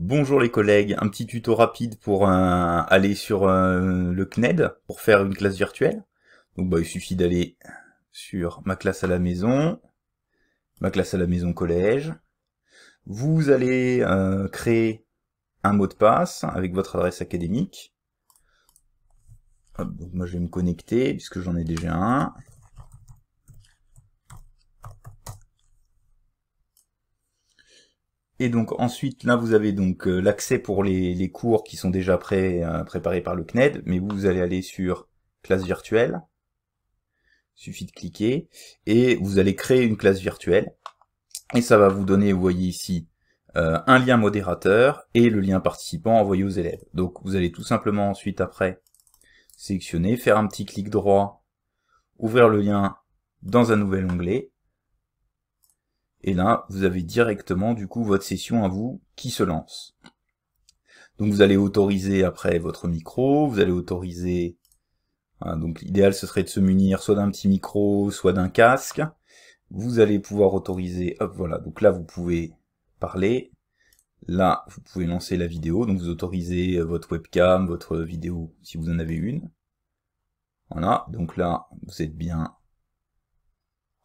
Bonjour les collègues, un petit tuto rapide pour aller sur euh, le CNED pour faire une classe virtuelle. Donc bah, il suffit d'aller sur ma classe à la maison, ma classe à la maison collège. Vous allez euh, créer un mot de passe avec votre adresse académique. moi je vais me connecter puisque j'en ai déjà un. Et donc ensuite, là, vous avez donc euh, l'accès pour les, cours qui sont déjà prêts, euh, préparés par le CNED, mais vous, vous allez aller sur classe virtuelle. suffit de cliquer et vous allez créer une classe virtuelle. Et ça va vous donner, vous voyez ici, euh, un lien modérateur et le lien participant envoyé aux élèves. Donc vous allez tout simplement ensuite après sélectionner, faire un petit clic droit, ouvrir le lien dans un nouvel onglet et là, vous avez directement du coup votre session à vous qui se lance. Donc vous allez autoriser après votre micro, vous allez autoriser... Hein, donc l'idéal ce serait de se munir soit d'un petit micro, soit d'un casque. Vous allez pouvoir autoriser... Hop, voilà, donc là vous pouvez parler. Là, vous pouvez lancer la vidéo, donc vous autorisez euh, votre webcam, votre vidéo si vous en avez une. Voilà, donc là, vous êtes bien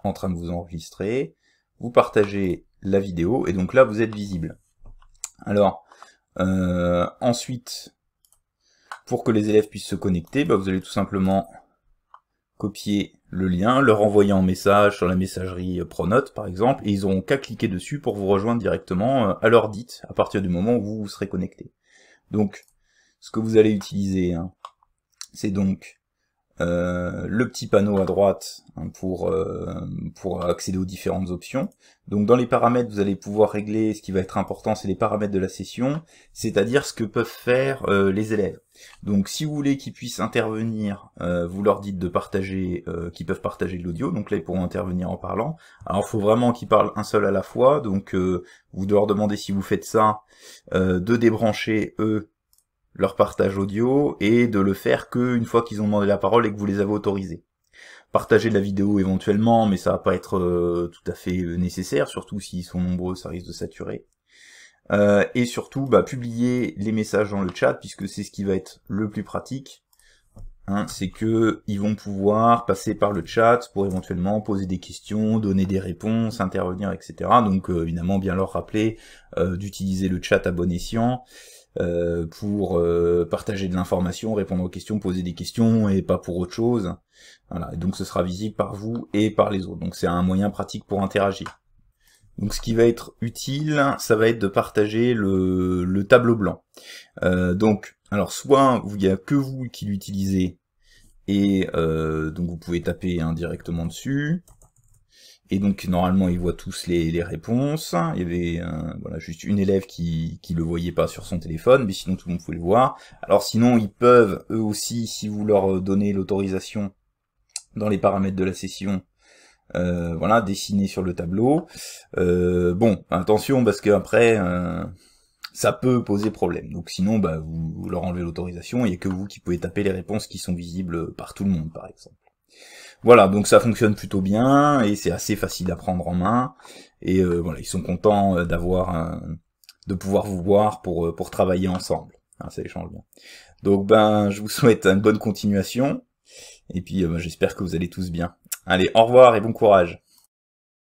en train de vous enregistrer vous partagez la vidéo, et donc là, vous êtes visible. Alors, euh, ensuite, pour que les élèves puissent se connecter, bah, vous allez tout simplement copier le lien, leur envoyer en message sur la messagerie euh, Pronote par exemple, et ils auront qu'à cliquer dessus pour vous rejoindre directement euh, à leur dite, à partir du moment où vous, serez connecté. Donc, ce que vous allez utiliser, hein, c'est donc euh, le petit panneau à droite hein, pour, euh, pour accéder aux différentes options. Donc dans les paramètres, vous allez pouvoir régler ce qui va être important, c'est les paramètres de la session, c'est-à-dire ce que peuvent faire euh, les élèves. Donc si vous voulez qu'ils puissent intervenir, vous leur dites de partager, qu'ils peuvent partager l'audio, donc là ils pourront intervenir en parlant. Alors il faut vraiment qu'ils parlent un seul à la fois, donc vous devez leur demander si vous faites ça, de débrancher eux leur partage audio et de le faire qu'une fois qu'ils ont demandé la parole et que vous les avez autorisés. Partager la vidéo éventuellement, mais ça va pas être euh, tout à fait euh, nécessaire, surtout s'ils sont nombreux, ça risque de saturer. Euh, et surtout, bah, publier les messages dans le chat, puisque c'est ce qui va être le plus pratique. Hein, c'est que ils vont pouvoir passer par le chat pour éventuellement poser des questions, donner des réponses, intervenir, etc. Donc euh, évidemment bien leur rappeler euh, d'utiliser le chat à bon escient euh, pour partager de l'information, répondre aux questions, poser des questions et pas pour autre chose. Voilà. Et donc ce sera visible par vous et par les autres. Donc c'est un moyen pratique pour interagir. Donc ce qui va être utile, ça va être de partager le, tableau blanc. Euh, donc, alors soit il n'y a que vous qui l'utilisez, et euh, donc vous pouvez taper indirectement hein, dessus. Et donc normalement ils voient tous les, réponses. Il y avait euh, voilà, juste une élève qui qui le voyait pas sur son téléphone, mais sinon tout le monde pouvait le voir. Alors sinon ils peuvent eux aussi, si vous leur donnez l'autorisation dans les paramètres de la session, euh, voilà, dessiné sur le tableau. Euh, bon, attention parce que après, euh, ça peut poser problème. Donc sinon, bah, vous, leur enlevez l'autorisation, il n'y a que vous qui pouvez taper les réponses qui sont visibles par tout le monde, par exemple. Voilà, donc ça fonctionne plutôt bien, et c'est assez facile à prendre en main. Et voilà, ils sont contents d'avoir de pouvoir vous voir pour, pour travailler ensemble. Hein, ça échange bien. Donc ben, je vous souhaite une bonne continuation. Et puis ben, j'espère que vous allez tous bien. Allez, au revoir et bon courage.